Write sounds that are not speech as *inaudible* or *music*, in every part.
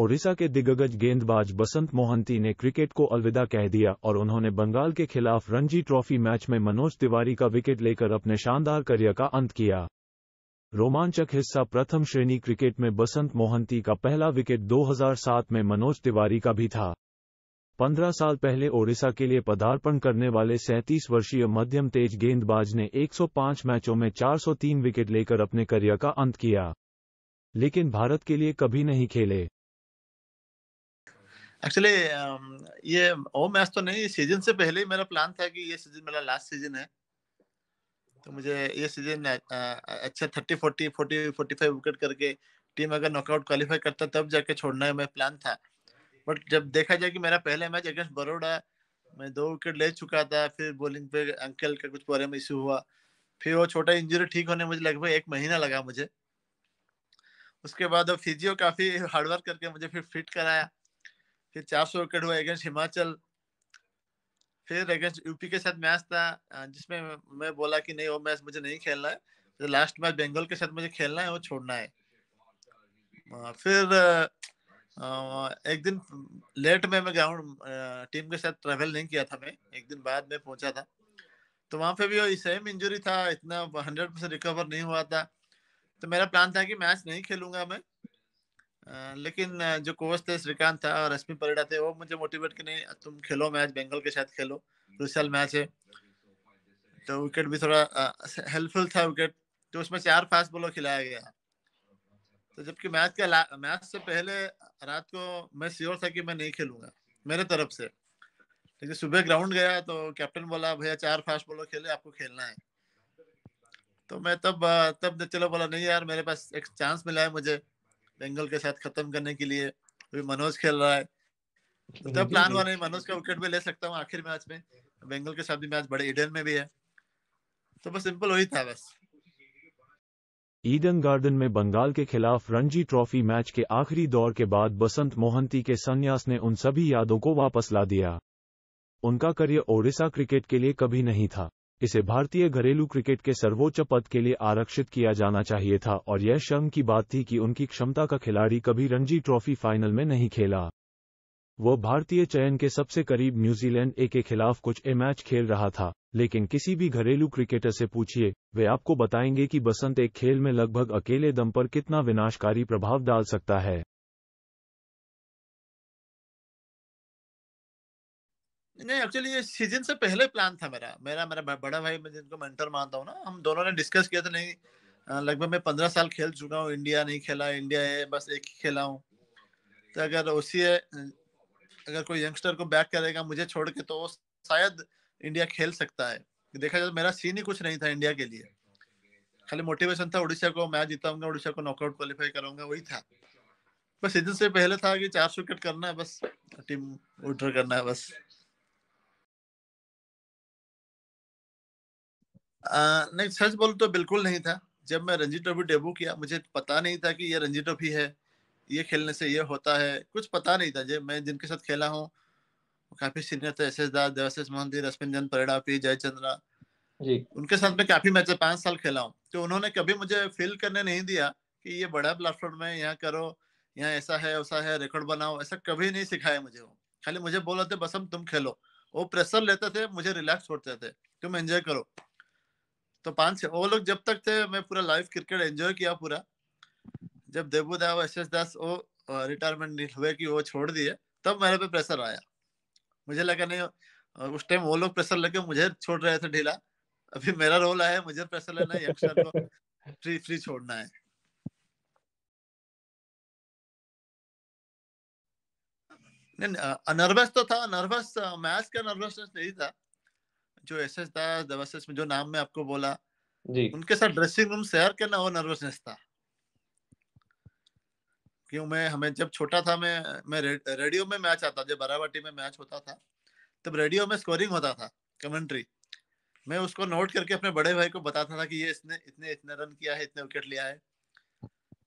ओडिशा के दिग्गज गेंदबाज बसंत मोहंती ने क्रिकेट को अलविदा कह दिया और उन्होंने बंगाल के खिलाफ रणजी ट्रॉफी मैच में मनोज तिवारी का विकेट लेकर अपने शानदार करियर का अंत किया रोमांचक हिस्सा प्रथम श्रेणी क्रिकेट में बसंत मोहंती का पहला विकेट 2007 में मनोज तिवारी का भी था 15 साल पहले ओडिशा के लिए पदार्पण करने वाले 37 वर्षीय मध्यम तेज गेंदबाज ने 105 मैचों में 403 विकेट लेकर अपने करियर का अंत किया लेकिन भारत के लिए कभी नहीं खेले एक्चुअली ये ओ मैच तो नहीं सीजन से पहले ही मेरा प्लान था कि ये सीजन मेरा लास्ट सीजन है तो मुझे ये सीजन अच्छा thirty forty forty forty five wicket करके टीम अगर नॉकआउट क्वालिफाई करता तब जाके छोड़ना है मेरा प्लान था बट जब देखा जाए कि मेरा पहला मैच अगेंस्ट बड़ोड़ा मैं दो विकेट ले चुका था फिर बॉलिंग पे अंकल का कुछ प्रॉब्लम इशू हुआ फिर वो छोटा इंजरी ठीक होने मुझे लगभग एक महीना लगा मुझे उसके बाद वो फिजियो काफी हार्डवर्क करके मुझे फिर फिट कराया फिर चार सौ विकेट हुआ अगेंस्ट हिमाचल फिर अगेंस्ट यूपी के साथ मैच था जिसमें मैं बोला कि नहीं वो मैच मुझे नहीं खेलना है तो लास्ट मैच बंगाल के साथ मुझे खेलना है वो छोड़ना है फिर एक दिन लेट में मैं ग्राउंड टीम के साथ ट्रेवल नहीं किया था मैं एक दिन बाद में पहुंचा था तो वहाँ पे भी वो सेम इंजरी था इतना हंड्रेड परसेंट रिकवर नहीं हुआ था तो मेरा प्लान था कि मैच नहीं खेलूंगा मैं लेकिन जो कोच थे श्रीकांत था और रश्मि परेडा थे वो मुझे मोटिवेट कि नहीं तुम खेलो मैच बंगाल के साथ खेलो क्रुशियल मैच है तो विकेट भी थोड़ा हेल्पफुल था विकेट तो उसमें चार फास्ट बॉलर खिलाया गया तो जबकि मैच का मैच से पहले रात को मैं श्योर था कि मैं नहीं खेलूंगा मेरे तरफ से लेकिन सुबह ग्राउंड गया तो कैप्टन बोला भैया चार फास्ट बॉलर खेले आपको खेलना है तो मैं तब तब चलो बोला नहीं यार मेरे पास एक चांस मिला है मुझे बेंगल के साथ खत्म करने के लिए अभी मनोज खेल रहा है तो तब प्लान बना है मनोज का विकेट भी ले सकता हूँ आखिर मैच में बेंगल के साथ भी मैच बड़े ईडन में भी है तो बस सिंपल वही था बस ईडन गार्डन में बंगाल के खिलाफ रणजी ट्रॉफी मैच के आखिरी दौर के बाद बसंत मोहंती के संन्यास ने उन सभी यादों को वापस ला दिया उनका करियर ओडिशा क्रिकेट के लिए कभी नहीं था इसे भारतीय घरेलू क्रिकेट के सर्वोच्च पद के लिए आरक्षित किया जाना चाहिए था और यह शर्म की बात थी कि उनकी क्षमता का खिलाड़ी कभी रणजी ट्रॉफी फाइनल में नहीं खेला वह भारतीय चयन के सबसे करीब न्यूजीलैंड ए के खिलाफ कुछ ए मैच खेल रहा था लेकिन किसी भी घरेलू क्रिकेटर से पूछिए वे आपको बताएंगे कि बसंत एक खेल में लगभग अकेले दम पर कितना विनाशकारी प्रभाव डाल सकता है नहीं एक्चुअली ये सीजन से पहले प्लान था मेरा मेरा मेरा बड़ा भाई मैं जिनको मेंटर मानता हूँ ना हम दोनों ने डिस्कस किया था नहीं लगभग मैं पंद्रह साल खेल चुका हूँ इंडिया नहीं खेला इंडिया है बस एक ही खेला हूँ तो अगर उसी अगर कोई यंगस्टर को बैक करेगा मुझे छोड़ के तो शायद इंडिया खेल सकता है देखा जाए तो मेरा सीन ही कुछ नहीं था इंडिया के लिए खाली मोटिवेशन था उड़ीसा को मैच जीताऊंगा उड़ीसा को नॉकआउट क्वालिफाई करूंगा वही था बस सीजन से पहले था कि चार विकेट करना है बस टीम उठर करना है बस नहीं सच बोल तो बिल्कुल नहीं था जब मैं रणजी ट्रॉफी डेब्यू किया मुझे पता नहीं था कि ये रणजी ट्रॉफी है ये खेलने से ये होता है कुछ पता नहीं था जब मैं जिनके साथ खेला हूँ काफी सीनियर थे S S Das Debashish Mohanty Rashmin Parida P Jayachandra ji उनके साथ में काफी मैच पांच साल खेला हूँ तो उन्होंने कभी मुझे फील करने नहीं दिया कि ये बड़ा प्लेटफॉर्म में यहाँ करो यहाँ ऐसा है ऐसा है रिकॉर्ड बनाओ ऐसा कभी नहीं सिखाया मुझे वो खाली मुझे बोला थे बस हम तुम खेलो वो प्रेशर लेते थे मुझे रिलैक्स छोड़ते थे तुम एंजॉय करो तो पांच छह वो लोग जब तक थे मैं पूरा लाइफ क्रिकेट एंजॉय किया पूरा जब देबू दाव एस एस दास वो रिटायरमेंट हुए कि वो छोड़ दिए तब मेरे पे प्रेशर आया मुझे लगा नहीं उस टाइम वो लोग प्रेशर लगे मुझे छोड़ रहे थे ढीला अभी मेरा रोल आया मुझे प्रेशर लेना है यक्षर को फ्री फ्री छोड़ना है नहीं नर्वस तो था नर्वस मैच का नर्वसनेस नहीं था जो एस था दवासेस में जो नाम मैं आपको बोला जी उनके साथ ड्रेसिंग रूम शेयर करना वो नर्वसनेस था क्यों मैं हमें जब छोटा था मैं मैं रे, रेडियो में मैच आता जब बराबाटी में मैच होता था तब रेडियो में स्कोरिंग होता था कमेंट्री मैं उसको नोट करके अपने बड़े भाई को बताता था कि ये इसने इतने इतने रन किया है इतने विकेट लिया है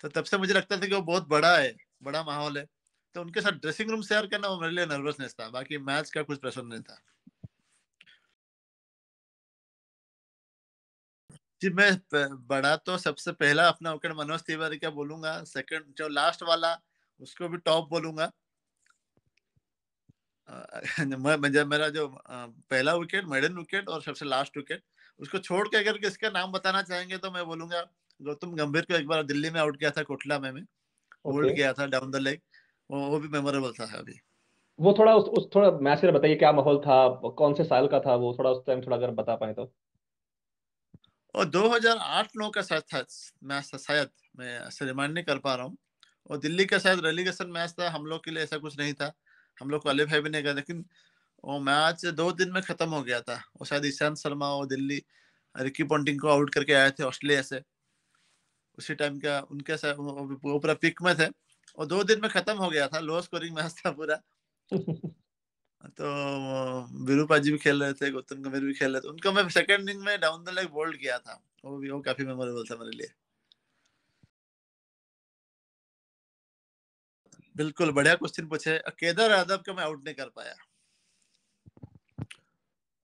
तो तब से मुझे लगता था कि वो बहुत बड़ा है बड़ा माहौल है तो उनके साथ ड्रेसिंग रूम शेयर करना वो मेरे लिए नर्वसनेस था बाकी मैच का कुछ प्रेशर नहीं था जी मैं बड़ा तो सबसे पहला अपना होकर मनोज तिवारी का बोलूंगा सेकंड जो लास्ट वाला उसको भी टॉप बोलूंगा मैं मेरा जो पहला विकेट मेडन विकेट और सबसे लास्ट विकेट उसको छोड़ के अगर किसका नाम बताना चाहेंगे तो मैं बोलूंगा गौतम गंभीर को एक बार दिल्ली में आउट किया था कोटला में में होल्ड okay. गया था डाउन द लेग वो, वो भी मेमोरेबल था अभी वो थोड़ा उस, उस थोड़ा मैच बताइए क्या माहौल था कौन से साल का था वो थोड़ा उस टाइम थोड़ा अगर बता पाए तो और 2008-9 का शायद था मैच था शायद मैं ऐसे रिमाइंड नहीं कर पा रहा हूँ और दिल्ली का शायद रेलीगेशन मैच था हम लोग के लिए ऐसा कुछ नहीं था हम लोग क्वालिफाई भी नहीं कर लेकिन वो मैच दो दिन में खत्म हो गया था वो शायद ईशांत शर्मा और दिल्ली रिकी पॉन्टिंग को आउट करके आए थे ऑस्ट्रेलिया से उसी टाइम का उनके वो पूरा पिक में थे और दो दिन में खत्म हो गया था लो स्कोरिंग मैच था पूरा *laughs* तो विरूपा जी भी खेल रहे थे गौतम गंभीर भी खेल रहे थे उनको मैं सेकंड इनिंग में डाउन द लेग बोल्ड किया था वो भी वो काफी मेमोरेबल था मेरे लिए बिल्कुल बढ़िया क्वेश्चन पूछे केदार यादव का मैं आउट नहीं कर पाया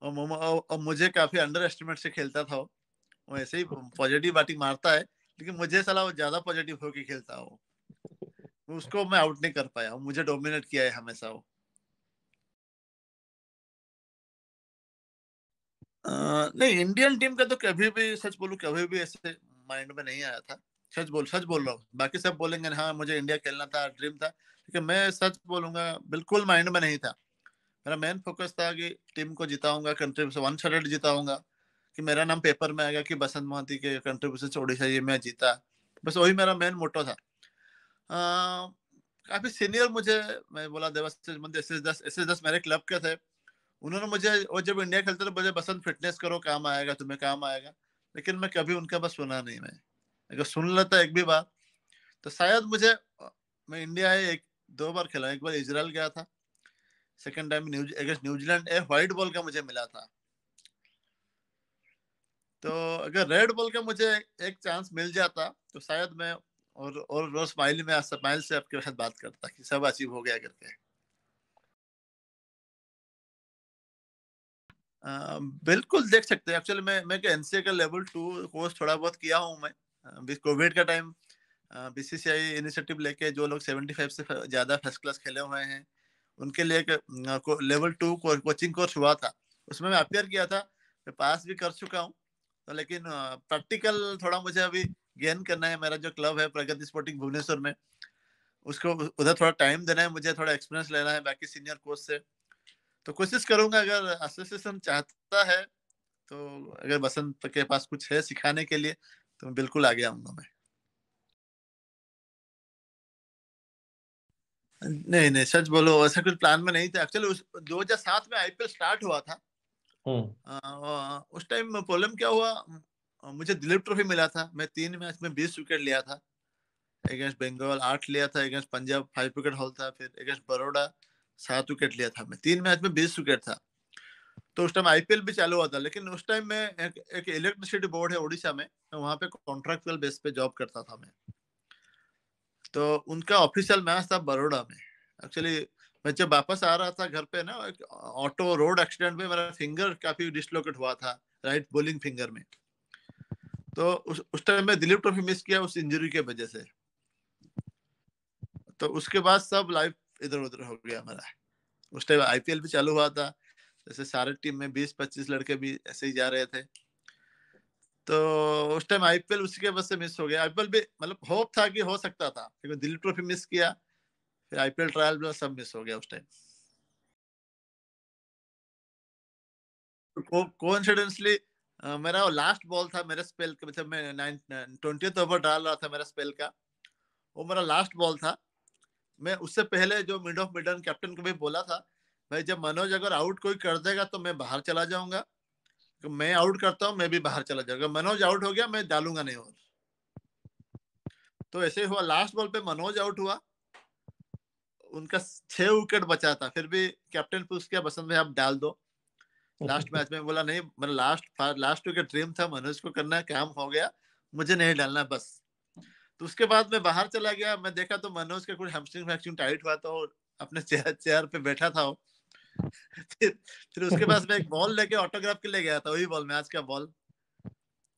और, और मुझे काफी अंडर एस्टिमेट से खेलता था वो ऐसे ही पॉजिटिव बैटिंग मारता है लेकिन मुझे साला वो ज्यादा पॉजिटिव होकर खेलता हो उसको मैं आउट नहीं कर पाया मुझे डोमिनेट किया है हमेशा वो नहीं इंडियन टीम का तो कभी भी सच बोलू कभी भी ऐसे माइंड में नहीं आया था सच बोल सच बोल रहा हूँ बाकी सब बोलेंगे हाँ मुझे इंडिया खेलना था ड्रीम था लेकिन मैं सच बोलूंगा बिल्कुल माइंड में नहीं था मेरा मेन फोकस था कि टीम को जिताऊंगा कंट्रीब्यूशन वन शर्टेड जिताऊंगा कि मेरा नाम पेपर में आएगा कि बसंत मोहती के कंट्रीब्यूशन ओडिशा ये मैं जीता बस वही मेरा मेन मोटो था काफ़ी सीनियर मुझे मैं बोला देवाशीष मंदिर S S Das S S Das मेरे क्लब के थे उन्होंने मुझे और जब इंडिया खेलते तो मुझे बसंत फिटनेस करो काम आएगा तुम्हें काम आएगा लेकिन मैं कभी उनका बस सुना नहीं मैं अगर सुन लेता एक भी बार तो शायद मुझे मैं इंडिया है एक दो बार खेला एक बार इसराइल गया था second time news against New Zealand A white ball का मुझे मिला था तो अगर रेड बॉल का मुझे एक चांस मिल जाता तो शायद मैं और और रोज स्माइल में स्माइल से आपके साथ बात करता कि सब अचीव हो गया करके बिल्कुल देख सकते हैं एक्चुअली मैं मैं एनसीए का लेवल टू कोर्स थोड़ा बहुत किया हूँ मैं कोविड का टाइम बीसीसीआई इनिशिएटिव लेके जो लोग 75 से ज़्यादा फर्स्ट क्लास खेले हुए हैं उनके लिए एक लेवल टू कोचिंग कोर्स हुआ था उसमें मैं अपेयर किया था मैं पास भी कर चुका हूँ तो लेकिन प्रैक्टिकल थोड़ा मुझे अभी गेन करना है मेरा जो क्लब है प्रगति स्पोर्टिंग भुवनेश्वर में उसको उधर थोड़ा टाइम देना है मुझे थोड़ा एक्सपीरियंस लेना है बाकी सीनियर कोच से तो कोशिश करूंगा अगर एसोसिएशन चाहता है तो अगर बसंत के पास कुछ है सिखाने के लिए तो बिल्कुल आगे आऊंगा मैं नहीं नहीं सच बोलो ऐसा कुछ प्लान में नहीं था एक्चुअली दो हजार सात में आईपीएल स्टार्ट हुआ था आ, हम्म। उस टाइम प्रॉब्लम क्या हुआ मुझे दिलीप ट्रॉफी मिला था मैं तीन मैच में बीस विकेट लिया था अगेंस्ट बंगाल आठ लिया था against Punjab five wicket haul था फिर अगेंस्ट बड़ोड़ा सात विकेट लिया था मैं तीन मैच में बीस विकेट था तो उस टाइम आईपीएल भी चालू हुआ था लेकिन उस टाइम में एक, एक इलेक्ट्रिसिटी बोर्ड है उड़ीसा में वहां पे कॉन्ट्रैक्चुअल बेस पे जॉब करता था मैं तो उनका ऑफिशियल मैच था बड़ोड़ा में एक्चुअली मैं जब वापस आ रहा था घर पे ना एक ऑटो रोड एक्सीडेंट में मेरा फिंगर काफी डिसलोकेट हुआ था राइट बोलिंग फिंगर में तो उस उस टाइम में दिलीप ट्रॉफी मिस किया उस इंजरी के वजह से तो उसके बाद सब लाइफ इधर उधर हो गया हमारा उस टाइम आईपीएल भी चालू हुआ था जैसे सारे टीम में बीस पच्चीस लड़के भी ऐसे ही जा रहे थे तो उस टाइम आईपीएल उसी के वजह से मिस हो गया आईपीएल भी मतलब होप था कि हो सकता था लेकिन दिल्ली ट्रॉफी मिस किया फिर आईपीएल ट्रायल भी सब मिस हो गया उस टाइम तो कोइंसिडेंसली मेरा वो लास्ट बॉल था मेरे स्पेल का मतलब मैं ट्वेंटी ओवर डाल रहा था मेरा स्पेल का वो मेरा लास्ट बॉल था मैं उससे पहले जो मिड ऑफ मिडन कैप्टन को भी बोला था भाई जब मनोज अगर आउट कोई कर देगा तो मैं बाहर चला जाऊंगा तो मैं आउट करता हूँ मैं भी बाहर चला जाऊंगा मनोज आउट हो गया मैं डालूंगा नहीं और तो ऐसे हुआ लास्ट बॉल पे मनोज आउट हुआ उनका छह विकेट बचा था फिर भी कैप्टन पूछ किया बसंत भाई आप डाल दो लास्ट मैच *laughs* में बोला नहीं मैंने लास्ट लास्ट विकेट ड्रीम था मनोज को करना काम हो गया मुझे नहीं डालना बस तो उसके बाद मैं बाहर चला गया मैं देखा तो मनोज का कुछ हेमस्ट्रिंग फ्रैक्चर टाइट हुआ था और अपने चेयर चेयर पे बैठा था फिर फिर उसके पास मैं एक बॉल लेके ऑटोग्राफ के लिए गया था वही बॉल मैं आज का बॉल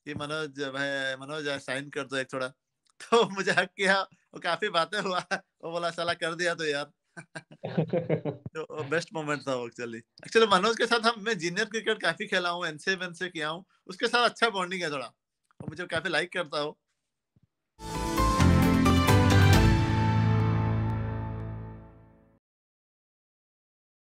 ये मनोज भाई मनोज साइन कर दो एक थोड़ा तो मुझे हक किया वो काफी बातें हुआ वो बोला साला कर दिया तो यार *laughs* तो बेस्ट मोमेंट था एक्चुअली एक्चुअली मनोज के साथ हम मैं जूनियर क्रिकेट काफी खेला हूँ एनसीए से किया हूँ उसके साथ अच्छा बॉन्डिंग है थोड़ा और मुझे काफी लाइक करता हूँ